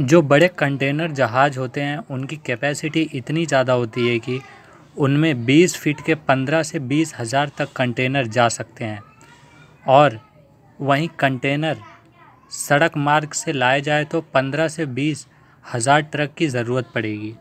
जो बड़े कंटेनर जहाज़ होते हैं उनकी कैपेसिटी इतनी ज़्यादा होती है कि उनमें 20 फीट के 15 से बीस हज़ार तक कंटेनर जा सकते हैं और वहीं कंटेनर सड़क मार्ग से लाए जाए तो पंद्रह से बीस हज़ार ट्रक की ज़रूरत पड़ेगी